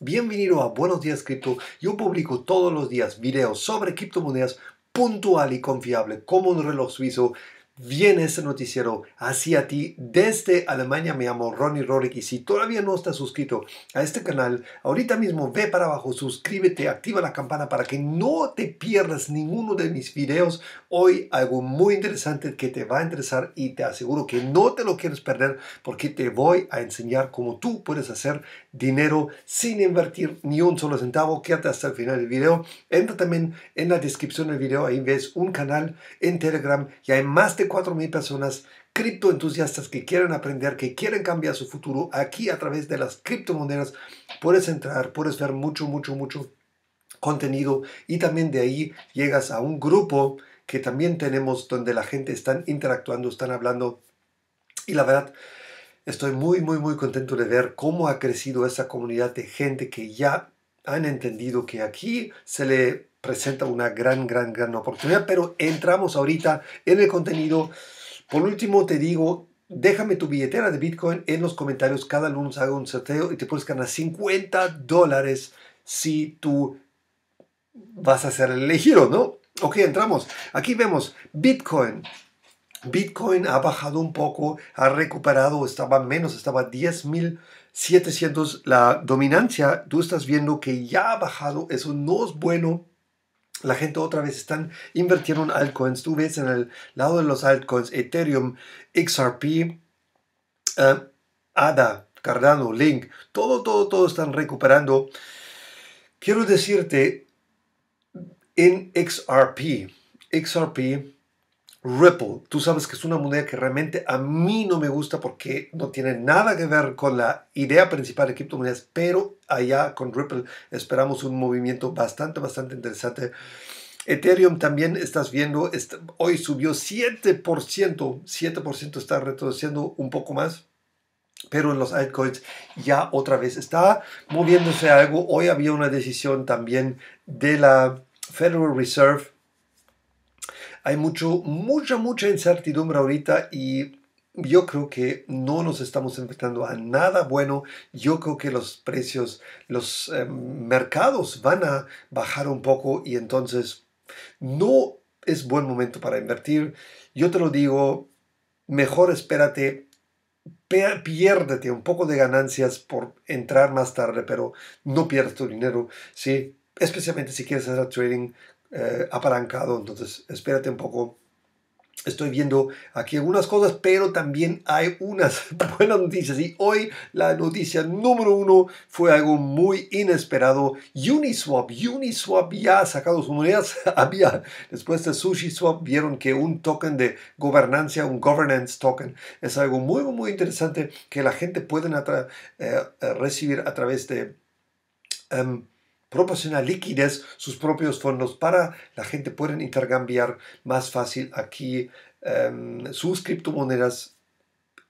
Bienvenido a Buenos Días Cripto. Yo publico todos los días videos sobre criptomonedas puntual y confiable como un reloj suizo viene este noticiero hacia ti desde Alemania. Me llamo Ronnie Rorick y si todavía no estás suscrito a este canal, ahorita mismo ve para abajo, suscríbete, activa la campana para que no te pierdas ninguno de mis videos. Hoy algo muy interesante que te va a interesar y te aseguro que no te lo quieres perder porque te voy a enseñar cómo tú puedes hacer dinero sin invertir ni un solo centavo. Quédate hasta el final del video. Entra también en la descripción del video, ahí ves un canal en Telegram y hay más de 4.000 personas entusiastas que quieren aprender, que quieren cambiar su futuro aquí a través de las criptomonedas. Puedes entrar, puedes ver mucho, mucho, mucho contenido y también de ahí llegas a un grupo que también tenemos donde la gente está interactuando, están hablando y la verdad estoy muy, muy, muy contento de ver cómo ha crecido esa comunidad de gente que ya han entendido que aquí se le presenta una gran, gran, gran oportunidad, pero entramos ahorita en el contenido. Por último, te digo, déjame tu billetera de Bitcoin en los comentarios. Cada lunes hago un sorteo y te puedes ganar 50 dólares si tú vas a ser elegido, ¿no? Ok, entramos. Aquí vemos Bitcoin. Bitcoin ha bajado un poco, ha recuperado, estaba menos, estaba 10 mil 700, la dominancia, tú estás viendo que ya ha bajado, eso no es bueno. La gente otra vez están invirtiendo en altcoins. Tú ves en el lado de los altcoins Ethereum, XRP, eh, ADA, Cardano, Link, todo, todo, todo están recuperando. Quiero decirte, en XRP, XRP Ripple, tú sabes que es una moneda que realmente a mí no me gusta porque no tiene nada que ver con la idea principal de criptomonedas, pero allá con Ripple esperamos un movimiento bastante, bastante interesante. Ethereum también estás viendo, hoy subió 7%, 7% está retrocediendo un poco más, pero en los altcoins ya otra vez está moviéndose algo. Hoy había una decisión también de la Federal Reserve hay mucho, mucha, mucha incertidumbre ahorita y yo creo que no nos estamos enfrentando a nada bueno. Yo creo que los precios, los em, mercados van a bajar un poco y entonces no es buen momento para invertir. Yo te lo digo, mejor espérate piérdete un poco de ganancias por entrar más tarde, pero no pierdas tu dinero, ¿sí? Especialmente si quieres hacer trading eh, apalancado, entonces espérate un poco. Estoy viendo aquí algunas cosas, pero también hay unas buenas noticias. Y hoy la noticia número uno fue algo muy inesperado. Uniswap, Uniswap ya ha sacado sus monedas. Había, después de SushiSwap, vieron que un token de gobernancia, un governance token, es algo muy, muy interesante que la gente puede eh, eh, recibir a través de... Em, Proporciona liquidez sus propios fondos para la gente pueden intercambiar más fácil aquí em, sus criptomonedas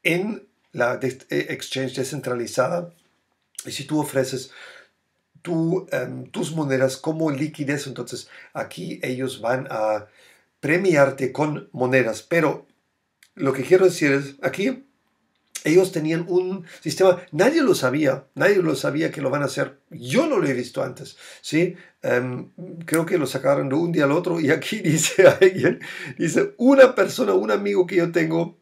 en la eh, exchange descentralizada. Y si tú ofreces tú em, tus monedas como liquidez, entonces aquí ellos van a premiarte con monedas. Pero lo que quiero decir es, aquí ellos tenían un sistema, nadie lo sabía, nadie lo sabía que lo van a hacer, yo no lo he visto antes, ¿sí? Em, creo que lo sacaron de un día al otro y aquí dice alguien, dice una persona, un amigo que yo tengo,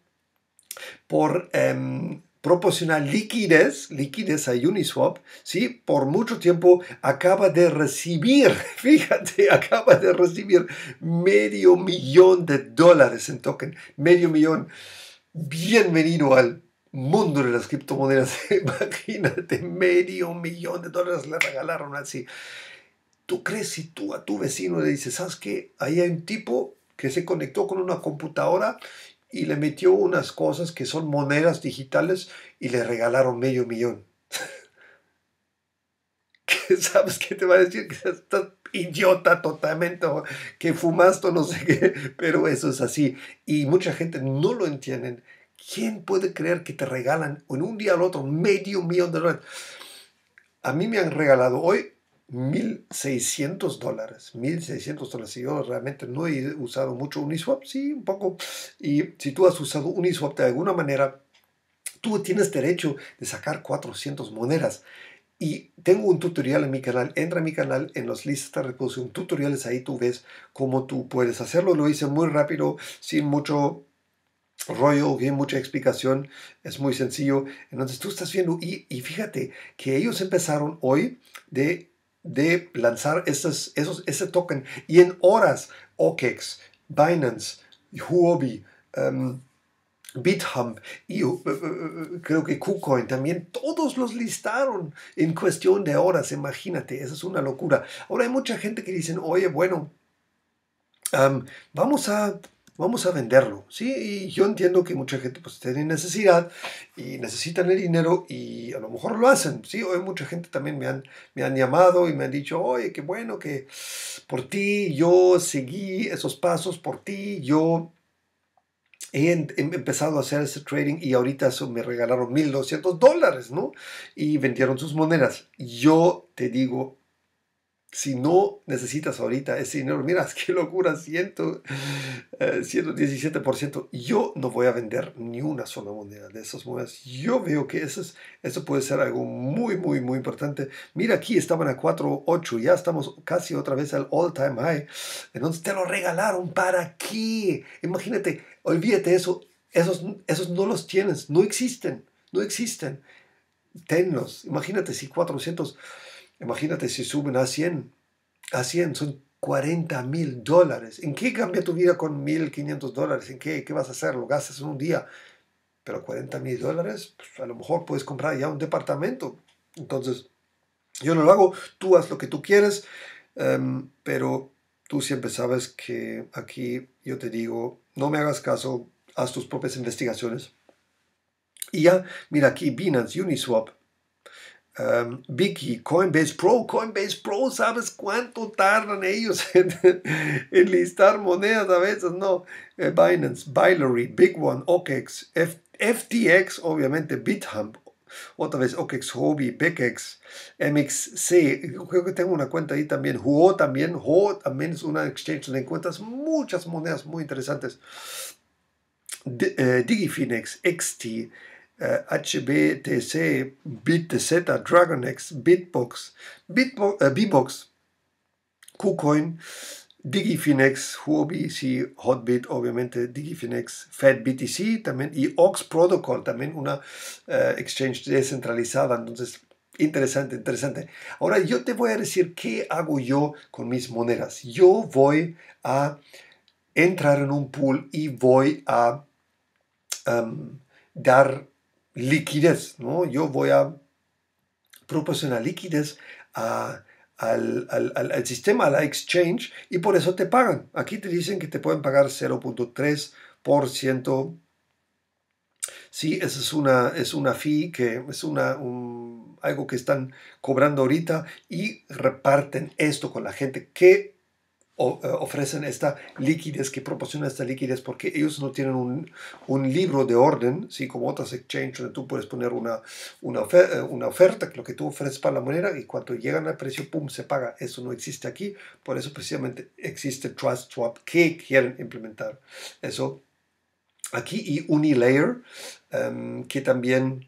por em, proporcionar liquidez, liquidez a Uniswap, ¿sí? por mucho tiempo acaba de recibir, fíjate, acaba de recibir medio millón de dólares en token, medio millón. Bienvenido al mundo de las criptomonedas. Imagínate, medio millón de dólares le regalaron así. ¿Tú crees si tú a tu vecino le dices, ¿sabes qué? Ahí hay un tipo que se conectó con una computadora y le metió unas cosas que son monedas digitales y le regalaron medio millón. ¿Qué ¿Sabes qué te va a decir? Que estás idiota totalmente, que fumaste no sé qué, pero eso es así. Y mucha gente no lo entienden ¿Quién puede creer que te regalan en un día al otro medio millón de dólares? A mí me han regalado hoy 1.600 dólares. 1.600 dólares. Yo realmente no he usado mucho Uniswap, sí, un poco. Y si tú has usado Uniswap de alguna manera, tú tienes derecho de sacar 400 monedas. Y tengo un tutorial en mi canal, entra a mi canal, en los listas de reproducción, tutoriales, ahí tú ves cómo tú puedes hacerlo. Lo hice muy rápido, sin mucho rollo, hay mucha explicación, es muy sencillo. Entonces tú estás viendo y, fíjate que ellos empezaron hoy de, de lanzar esos, esos, ese token y en horas OKEX, Binance, Huobi, um, BitHump y eh, eh, eh, creo que KuCoin también, todos los listaron en cuestión de horas, imagínate, esa es una locura. Ahora hay mucha gente que dicen, oye, bueno, em, vamos a vamos a venderlo, ¿sí? Y yo entiendo que mucha gente pues tiene necesidad y necesitan el dinero y a lo mejor lo hacen, ¿sí? Hoy mucha gente también me han, me han llamado y me han dicho, oye, qué bueno que por ti yo seguí esos pasos, por ti yo he empezado a hacer ese trading y ahorita eso me regalaron 1.200 dólares, ¿no? Y vendieron sus monedas. Yo te digo, si no necesitas ahorita ese dinero, miras qué locura, 117%. Eh, Yo no voy a vender ni una sola moneda de esos monedas. Yo veo que eso, es, eso puede ser algo muy, muy, muy importante. Mira, aquí estaban a 4.8, ya estamos casi otra vez al all time high. Entonces te lo regalaron, ¿para qué? Imagínate, olvídate eso, esos, esos no los tienes, no existen, no existen. Tenlos, imagínate si 400 Imagínate si suben a 100, a 100 son 40 mil dólares. ¿En qué cambia tu vida con 1.500 dólares? ¿En qué? ¿Qué vas a hacer? Lo gastas en un día. Pero 40 mil dólares, pues, a lo mejor puedes comprar ya un departamento. Entonces, yo no lo hago, tú haz lo que tú quieres, em, pero tú siempre sabes que aquí yo te digo, no me hagas caso, haz tus propias investigaciones. Y ya, mira aquí, Binance, Uniswap, Um, Vicky, Coinbase Pro, Coinbase Pro, ¿sabes cuánto tardan ellos en, listar monedas a veces? No, eh, Binance, Binary, Big One, OKEx, FTX, obviamente BitHump, otra vez OKEx Hobby, BECEX, MXC, creo que tengo una cuenta ahí también, Huo también, Huo también es una exchange le cuentas, muchas monedas muy interesantes, D eh, XT, uh, eh, HBTC, BitTZ, Dragonex, Bitbox, eh, KuCoin, DigiFinex, C, Hotbit, obviamente DigiFinex, FedBTC también y Ox Protocol, también una eh, exchange descentralizada. Entonces, interesante, interesante. Ahora yo te voy a decir qué hago yo con mis monedas. Yo voy a entrar en un pool y voy a em, dar liquidez, ¿no? Yo voy a proporcionar liquidez al, al, al, sistema, a la exchange, y por eso te pagan. Aquí te dicen que te pueden pagar 0.3%. Sí, esa es una, es una fee que es una, algo que están cobrando ahorita y reparten esto con la gente que eh, ofrecen esta liquidez, que proporciona esta liquidez, porque ellos no tienen un, libro de orden, ¿sí? como otras exchanges, donde tú puedes poner una, una, oferta, eh, una oferta, lo que tú ofreces para la moneda, y cuando llegan al precio, ¡pum!, se paga. Eso no existe aquí, por eso precisamente existe Trust Swap, que quieren implementar eso aquí, y Unilayer, em, que también,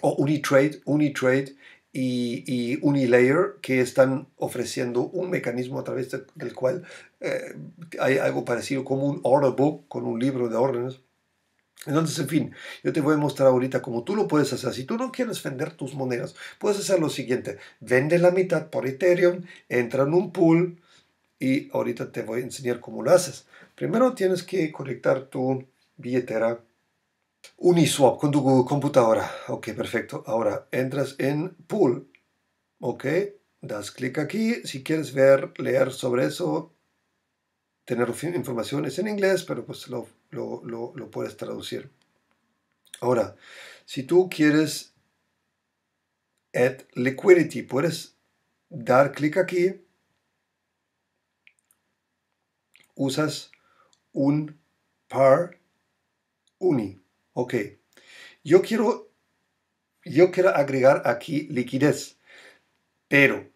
o Unitrade, Unitrade, y, y, Unilayer que están ofreciendo un mecanismo a través del cual eh, hay algo parecido como un order book con un libro de órdenes. Entonces, en fin, yo te voy a mostrar ahorita cómo tú lo puedes hacer. Si tú no quieres vender tus monedas, puedes hacer lo siguiente. Vende la mitad por Ethereum, entra en un pool y ahorita te voy a enseñar cómo lo haces. Primero tienes que conectar tu billetera Uniswap con tu computadora. Ok, perfecto. Ahora entras en Pool. Ok, das clic aquí. Si quieres ver, leer sobre eso, tener informaciones en inglés, pero pues lo, puedes traducir. Ahora, si tú quieres Add Liquidity, puedes dar clic aquí. Usas un par uni. Ok, yo quiero, yo quiero agregar aquí liquidez, pero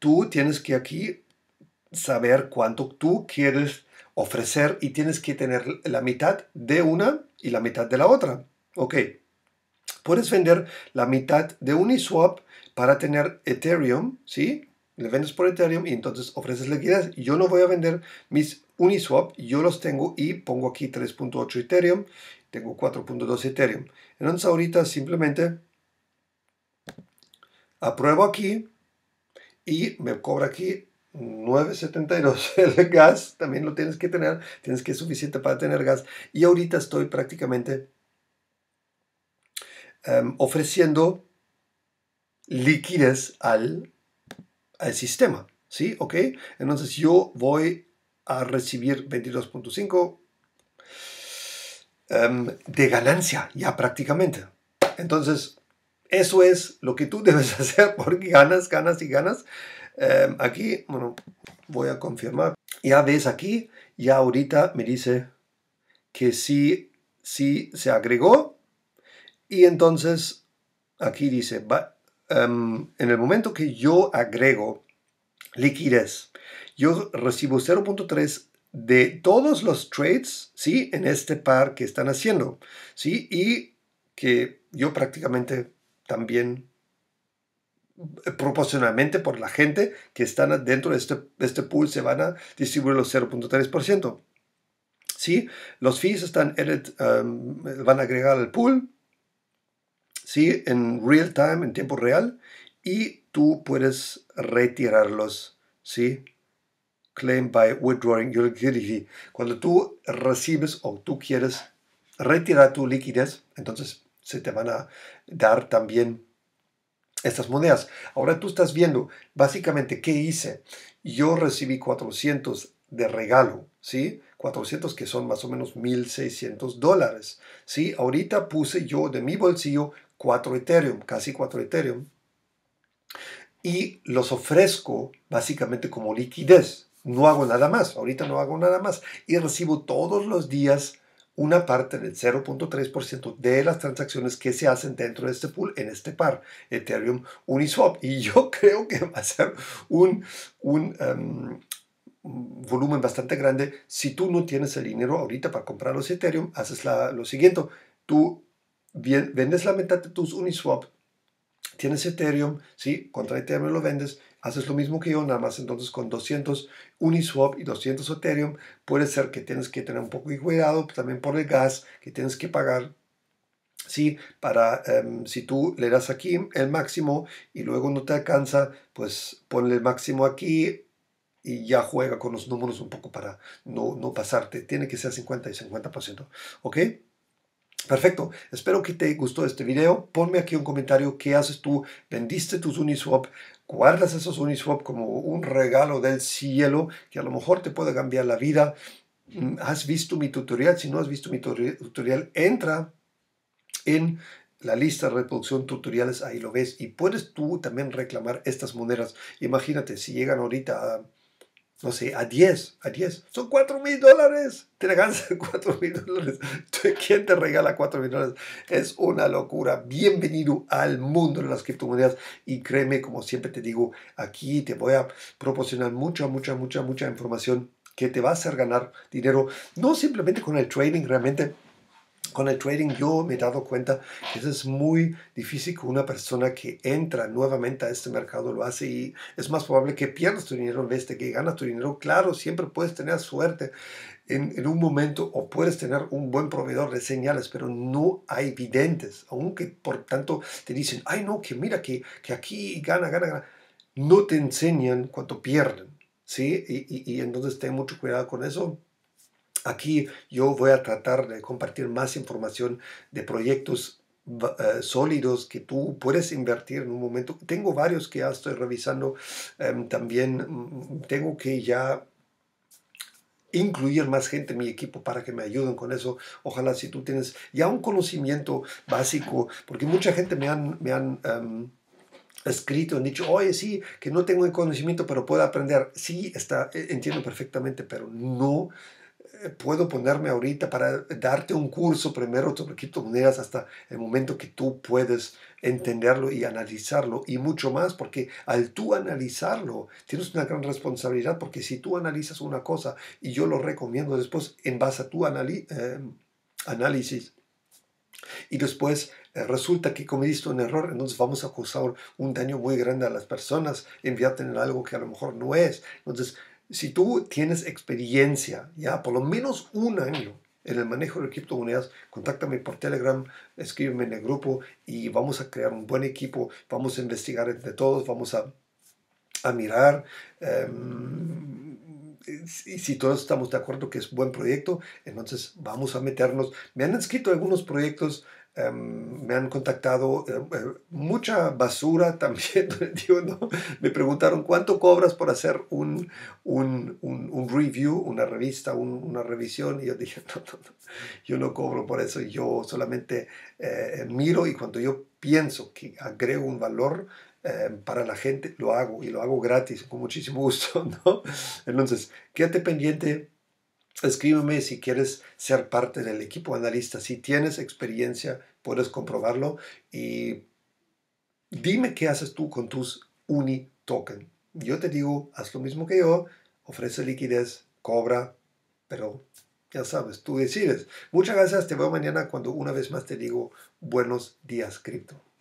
tú tienes que aquí saber cuánto tú quieres ofrecer y tienes que tener la mitad de una y la mitad de la otra. Ok, puedes vender la mitad de Uniswap para tener Ethereum, ¿sí? le vendes por Ethereum y entonces ofreces liquidez. Yo no voy a vender mis Uniswap, yo los tengo y pongo aquí 3.8 Ethereum, tengo 4.2 Ethereum. Entonces ahorita simplemente apruebo aquí y me cobra aquí 9.72 el gas, también lo tienes que tener, tienes que ser suficiente para tener gas. Y ahorita estoy prácticamente em, ofreciendo liquidez al al sistema, ¿sí? ¿Ok? Entonces yo voy a recibir 22.5 em, de ganancia, ya prácticamente. Entonces, eso es lo que tú debes hacer porque ganas, ganas y ganas. Em, aquí, bueno, voy a confirmar. Ya ves aquí, ya ahorita me dice que sí, sí se agregó. Y entonces aquí dice, va, Em, en el momento que yo agrego liquidez, yo recibo 0.3 de todos los trades, ¿sí? En este par que están haciendo, ¿sí? Y que yo prácticamente también proporcionalmente por la gente que están dentro de este, este pool se van a distribuir los 0.3%. ¿Sí? Los fees están em, van a agregar al pool ¿sí? en real time, en tiempo real, y tú puedes retirarlos. ¿sí? Claim by withdrawing your liquidity. Cuando tú recibes o tú quieres retirar tu liquidez, entonces se te van a dar también estas monedas. Ahora tú estás viendo básicamente qué hice. Yo recibí 400 de regalo, ¿sí? 400 que son más o menos 1.600 dólares, ¿sí? Ahorita puse yo de mi bolsillo 4 Ethereum, casi 4 Ethereum, y los ofrezco básicamente como liquidez. No hago nada más, ahorita no hago nada más. Y recibo todos los días una parte del 0.3% de las transacciones que se hacen dentro de este pool en este par, Ethereum Uniswap. Y yo creo que va a ser un, un em, volumen bastante grande. Si tú no tienes el dinero ahorita para comprar los Ethereum, haces lo siguiente. Tú vendes la mitad de tus Uniswap, tienes Ethereum, ¿sí? Contra Ethereum lo vendes, haces lo mismo que yo, nada más entonces con 200 Uniswap y 200 Ethereum, puede ser que tienes que tener un poco de cuidado también por el gas que tienes que pagar Sí, para em, si tú le das aquí el máximo y luego no te alcanza, pues ponle el máximo aquí y ya juega con los números un poco para no, no pasarte. Tiene que ser 50 y 50%. ¿Ok? Perfecto, espero que te gustó este video. Ponme aquí un comentario, ¿qué haces tú? ¿Vendiste tus Uniswap? ¿Guardas esos Uniswap como un regalo del cielo que a lo mejor te puede cambiar la vida? Mm, ¿Has visto mi tutorial? Si no has visto mi tutorial, entra en la lista de reproducción tutoriales, ahí lo ves. Y puedes tú también reclamar estas monedas. Imagínate, si llegan ahorita a no sé, a 10, a 10. Son 4 mil dólares. Te regalan 4 mil dólares. ¿Quién te regala 4 mil dólares? Es una locura. Bienvenido al mundo de las criptomonedas. Y créeme, como siempre te digo, aquí te voy a proporcionar mucha, mucha, mucha, mucha información que te va a hacer ganar dinero. No simplemente con el trading realmente con el trading yo me he dado cuenta que es muy difícil que una persona que entra nuevamente a este mercado lo hace y es más probable que pierdas tu dinero en vez de que ganas tu dinero. Claro, siempre puedes tener suerte en, un momento o puedes tener un buen proveedor de señales, pero no hay videntes. Aunque por tanto te dicen, ay no, que mira, que, que aquí gana, gana, gana. No te enseñan cuánto pierden. ¿Sí? y entonces ten mucho cuidado con eso Aquí yo voy a tratar de compartir más información de proyectos eh, sólidos que tú puedes invertir en un momento. Tengo varios que ya estoy revisando. Em, también mm, tengo que ya incluir más gente en mi equipo para que me ayuden con eso. Ojalá si tú tienes ya un conocimiento básico, porque mucha gente me han, me han em, escrito, han dicho, oye, sí, que no tengo el conocimiento, pero puedo aprender. Sí, está, e, entiendo perfectamente, pero no puedo ponerme ahorita para darte un curso primero sobre criptomonedas hasta el momento que tú puedes entenderlo y analizarlo y mucho más porque al tú analizarlo tienes una gran responsabilidad porque si tú analizas una cosa y yo lo recomiendo después en base a tu eh, análisis y después eh, resulta que cometiste un error, entonces vamos a causar un daño muy grande a las personas, enviarte en algo que a lo mejor no es. Entonces, si tú tienes experiencia, ya por lo menos un año en el manejo de criptomonedas, contáctame por Telegram, escríbeme en el grupo y vamos a crear un buen equipo, vamos a investigar entre todos, vamos a, mirar. y em, si todos estamos de acuerdo que es buen proyecto, entonces vamos a meternos. Me han escrito algunos proyectos Em, me han contactado em, em, mucha basura también. Me preguntaron cuánto cobras por hacer un, un, review, una revista, una revisión. Y yo dije, no, no, no, yo no cobro por eso. Yo solamente eh, eh, miro y cuando yo pienso que agrego un valor para la gente, lo hago y lo hago gratis, con muchísimo gusto. Entonces, quédate pendiente Escríbeme si quieres ser parte del equipo analista. Si tienes experiencia, puedes comprobarlo. Y dime qué haces tú con tus UNI token. Yo te digo, haz lo mismo que yo, ofrece liquidez, cobra, pero ya sabes, tú decides. Muchas gracias, te veo mañana cuando una vez más te digo buenos días, cripto.